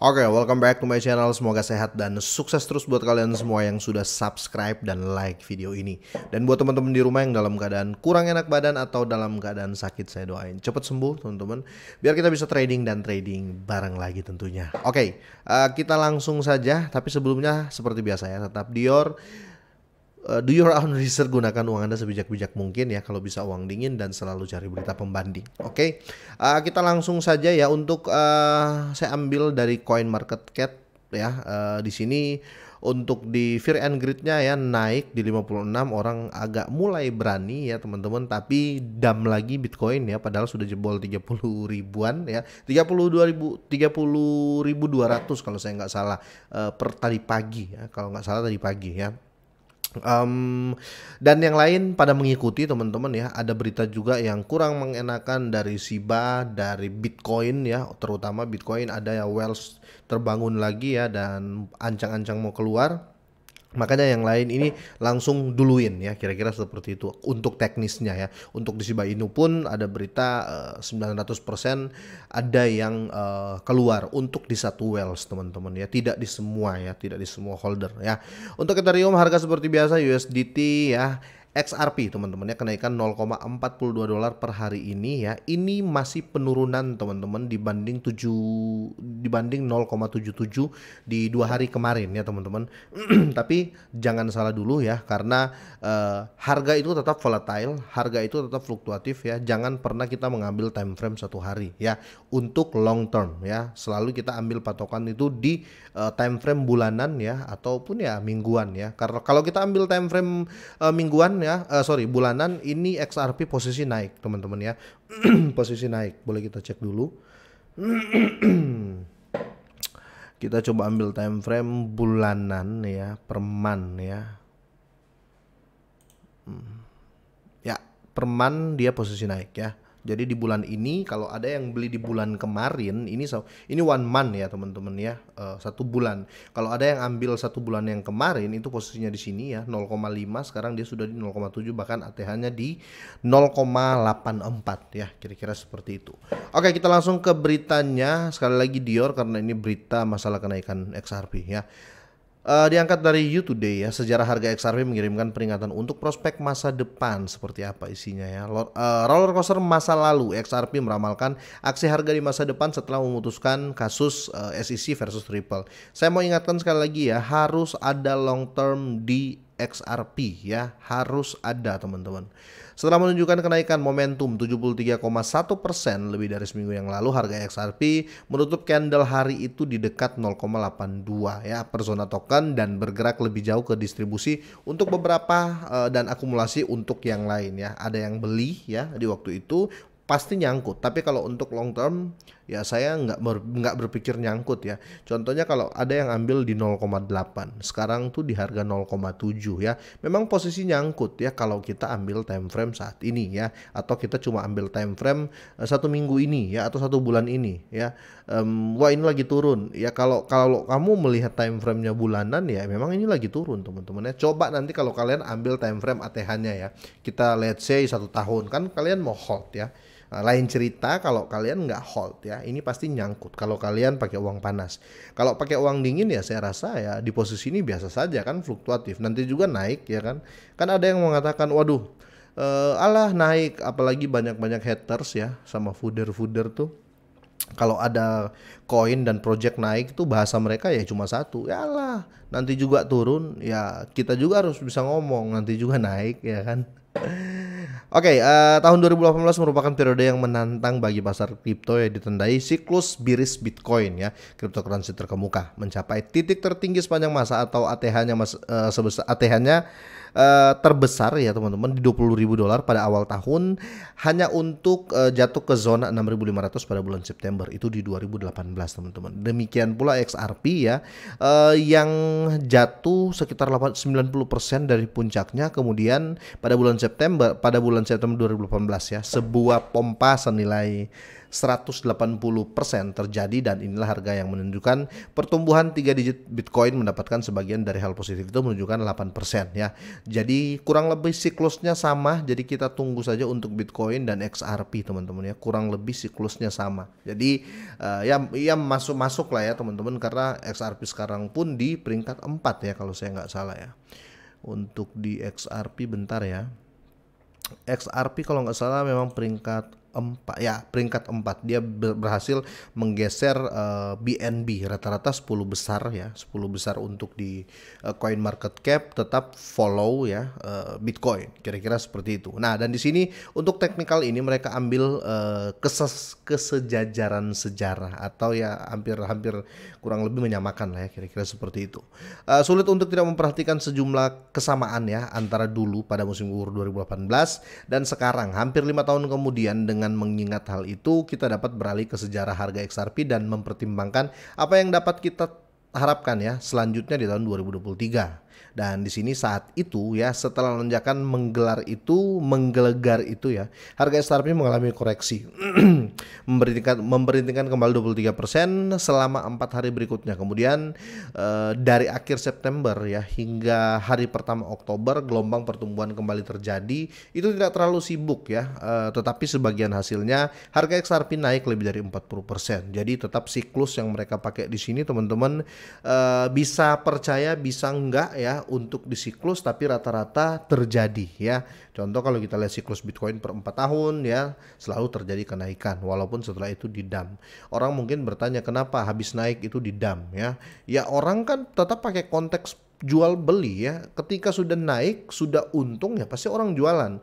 Oke, okay, welcome back to my channel. Semoga sehat dan sukses terus buat kalian semua yang sudah subscribe dan like video ini. Dan buat teman-teman di rumah yang dalam keadaan kurang enak badan atau dalam keadaan sakit, saya doain cepat sembuh, teman-teman. Biar kita bisa trading dan trading bareng lagi tentunya. Oke, okay, uh, eh, kita langsung saja. Tapi sebelumnya seperti biasa ya, tetap Dior Uh, do your own research gunakan uang Anda sebijak-bijak mungkin ya kalau bisa uang dingin dan selalu cari berita pembanding. Oke. Okay? Uh, eh, kita langsung saja ya untuk uh, saya ambil dari Coin Market Cap ya. Uh, di sini untuk di fear and greed-nya ya naik di 56 orang agak mulai berani ya teman-teman tapi dam lagi Bitcoin ya padahal sudah jebol 30 ribuan ya 32 ribu ribu ratus kalau saya nggak salah uh, per tadi pagi ya kalau nggak salah tadi pagi ya Um, dan yang lain pada mengikuti teman-teman ya ada berita juga yang kurang mengenakan dari siba dari Bitcoin ya terutama Bitcoin ada ya Wells terbangun lagi ya dan ancang-ancang mau keluar Makanya yang lain ini langsung duluin ya, kira-kira seperti itu untuk teknisnya ya. Untuk di Shiba Inu pun ada berita uh, eh, 900% ada yang eh, keluar untuk di satu wells teman-teman ya, tidak di semua ya, tidak di semua holder ya. Untuk Ethereum harga seperti biasa USDT ya XRP teman-teman ya kenaikan 0,42 dolar per hari ini ya. Ini masih penurunan teman-teman dibanding 7 dibanding 0,77 di dua hari kemarin ya teman-teman. Tapi jangan salah dulu ya karena uh, harga itu tetap volatile, harga itu tetap fluktuatif ya. Jangan pernah kita mengambil time frame satu hari ya untuk long term ya. Selalu kita ambil patokan itu di uh, time frame bulanan ya ataupun ya mingguan ya. Karena kalau kita ambil time frame uh, mingguan ya, uh, sorry bulanan ini XRP posisi naik teman-teman ya, posisi naik. Boleh kita cek dulu. kita coba ambil time frame bulanan ya, perman ya. Hmm. Ya, perman dia posisi naik ya. Jadi di bulan ini kalau ada yang beli di bulan kemarin ini ini one month ya teman-teman ya uh, satu bulan. Kalau ada yang ambil satu bulan yang kemarin itu posisinya di sini ya 0,5 sekarang dia sudah di 0,7 bahkan ATH-nya di 0,84 ya kira-kira seperti itu. Oke kita langsung ke beritanya sekali lagi Dior karena ini berita masalah kenaikan XRP ya. Uh, diangkat dari You Today ya, sejarah harga XRP mengirimkan peringatan untuk prospek masa depan seperti apa isinya ya. uh, roller coaster masa lalu XRP meramalkan aksi harga di masa depan setelah memutuskan kasus uh, eh, SEC versus Ripple. Saya mau ingatkan sekali lagi ya, harus ada long term di XRP ya harus ada teman-teman. Setelah menunjukkan kenaikan momentum 73,1% lebih dari seminggu yang lalu harga XRP menutup candle hari itu di dekat 0,82 ya per zona token dan bergerak lebih jauh ke distribusi untuk beberapa uh, dan akumulasi untuk yang lain ya. Ada yang beli ya di waktu itu pasti nyangkut. Tapi kalau untuk long term ya saya nggak ber, nggak berpikir nyangkut ya. Contohnya kalau ada yang ambil di 0,8, sekarang tuh di harga 0,7 ya. Memang posisi nyangkut ya kalau kita ambil time frame saat ini ya, atau kita cuma ambil time frame eh, satu minggu ini ya atau satu bulan ini ya. Um, wah ini lagi turun ya kalau kalau kamu melihat time frame-nya bulanan ya memang ini lagi turun teman-teman ya. Coba nanti kalau kalian ambil time frame ATH-nya ya, kita let's say satu tahun kan kalian mau hold ya Nah, lain cerita kalau kalian nggak hold ya, ini pasti nyangkut. Kalau kalian pakai uang panas, kalau pakai uang dingin ya saya rasa ya di posisi ini biasa saja kan fluktuatif. Nanti juga naik ya kan. Kan ada yang mengatakan, waduh, eh, alah naik, apalagi banyak-banyak haters ya sama fooder-fooder tuh kalau ada koin dan project naik tuh bahasa mereka ya cuma satu ya lah nanti juga turun ya kita juga harus bisa ngomong nanti juga naik ya kan Oke, okay, uh, eh, tahun 2018 merupakan periode yang menantang bagi pasar kripto yang ditandai siklus biris Bitcoin ya, cryptocurrency terkemuka mencapai titik tertinggi sepanjang masa atau ATH-nya uh, eh, sebesar ATH-nya uh, eh, terbesar ya teman-teman di 20.000 dolar pada awal tahun hanya untuk uh, jatuh ke zona 6.500 pada bulan September itu di 2018 teman-teman. Demikian pula XRP ya uh, yang jatuh sekitar 90% dari puncaknya kemudian pada bulan September pada bulan bulan September 2018 ya, sebuah pompa senilai 180% terjadi dan inilah harga yang menunjukkan pertumbuhan 3 digit Bitcoin mendapatkan sebagian dari hal positif itu menunjukkan 8% ya. Jadi kurang lebih siklusnya sama, jadi kita tunggu saja untuk Bitcoin dan XRP teman-teman ya, kurang lebih siklusnya sama. Jadi uh, ya ya masuk-masuk lah ya teman-teman karena XRP sekarang pun di peringkat 4 ya kalau saya nggak salah ya. Untuk di XRP bentar ya. XRP kalau nggak salah memang peringkat empat ya peringkat empat dia berhasil menggeser uh, eh, BNB rata-rata 10 besar ya 10 besar untuk di uh, coin market cap tetap follow ya uh, Bitcoin kira-kira seperti itu. Nah dan di sini untuk teknikal ini mereka ambil uh, keses kesejajaran sejarah atau ya hampir-hampir kurang lebih menyamakan lah ya kira-kira seperti itu. Uh, sulit untuk tidak memperhatikan sejumlah kesamaan ya antara dulu pada musim gugur 2018 dan sekarang hampir lima tahun kemudian dengan dengan mengingat hal itu, kita dapat beralih ke sejarah harga XRP dan mempertimbangkan apa yang dapat kita harapkan ya selanjutnya di tahun 2023. Dan di sini saat itu ya setelah lonjakan menggelar itu, menggelegar itu ya, harga SRP mengalami koreksi. memberikan memberikan kembali 23% selama empat hari berikutnya. Kemudian eh, dari akhir September ya hingga hari pertama Oktober gelombang pertumbuhan kembali terjadi. Itu tidak terlalu sibuk ya, eh, tetapi sebagian hasilnya harga XRP naik lebih dari 40%. Jadi tetap siklus yang mereka pakai di sini teman-teman eh, bisa percaya bisa enggak ya ya untuk di siklus tapi rata-rata terjadi ya. Contoh kalau kita lihat siklus Bitcoin per 4 tahun ya selalu terjadi kenaikan walaupun setelah itu didam. Orang mungkin bertanya kenapa habis naik itu didam ya. Ya orang kan tetap pakai konteks jual beli ya. Ketika sudah naik, sudah untung ya pasti orang jualan.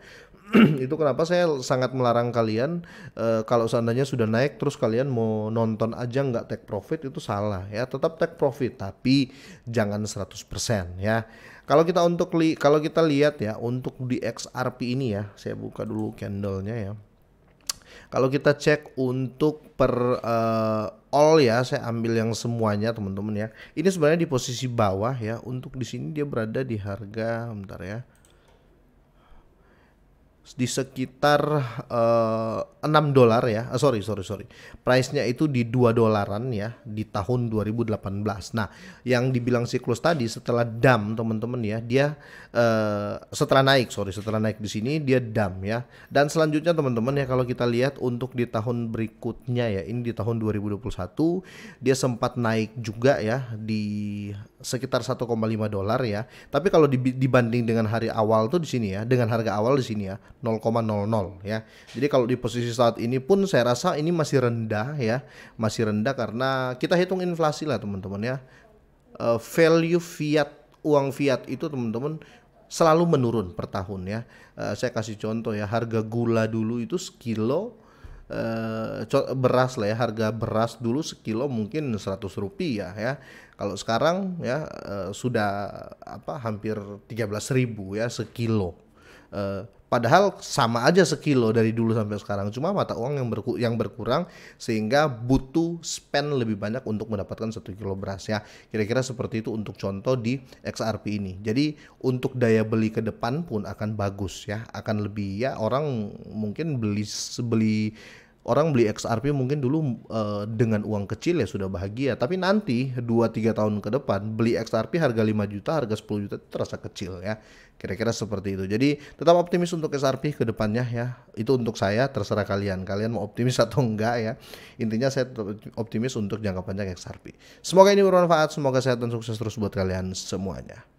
itu kenapa saya sangat melarang kalian e, kalau seandainya sudah naik terus kalian mau nonton aja nggak take profit itu salah ya tetap take profit tapi jangan 100% ya kalau kita untuk li kalau kita lihat ya untuk di XRP ini ya saya buka dulu candlenya ya kalau kita cek untuk per uh, all ya, saya ambil yang semuanya teman-teman ya. Ini sebenarnya di posisi bawah ya. Untuk di sini dia berada di harga bentar ya di sekitar eh, enam 6 dolar ya. Uh, sorry, sorry, sorry. Price-nya itu di 2 dolaran ya di tahun 2018. Nah, yang dibilang siklus tadi setelah dam teman-teman ya, dia uh, setelah naik, sorry, setelah naik di sini dia dam ya. Dan selanjutnya teman-teman ya kalau kita lihat untuk di tahun berikutnya ya, ini di tahun 2021 dia sempat naik juga ya di sekitar 1,5 dolar ya. Tapi kalau dibanding dengan hari awal tuh di sini ya, dengan harga awal di sini ya, 0,00 ya. Jadi kalau di posisi saat ini pun saya rasa ini masih rendah ya, masih rendah karena kita hitung inflasi lah teman-teman ya. Uh, value fiat uang fiat itu teman-teman selalu menurun per tahun ya. Uh, saya kasih contoh ya harga gula dulu itu sekilo eh Uh, beras lah ya harga beras dulu sekilo mungkin 100 rupiah ya kalau sekarang ya uh, sudah apa hampir 13 ribu ya sekilo uh, Padahal sama aja sekilo dari dulu sampai sekarang, cuma mata uang yang, berku yang berkurang sehingga butuh spend lebih banyak untuk mendapatkan satu kilo beras ya. Kira-kira seperti itu untuk contoh di XRP ini. Jadi untuk daya beli ke depan pun akan bagus ya, akan lebih ya orang mungkin beli beli orang beli XRP mungkin dulu uh, dengan uang kecil ya sudah bahagia, tapi nanti 2 3 tahun ke depan beli XRP harga 5 juta, harga 10 juta itu terasa kecil ya. Kira-kira seperti itu. Jadi tetap optimis untuk XRP ke depannya ya. Itu untuk saya terserah kalian. Kalian mau optimis atau enggak ya. Intinya saya optimis untuk jangka panjang XRP. Semoga ini bermanfaat, semoga sehat dan sukses terus buat kalian semuanya.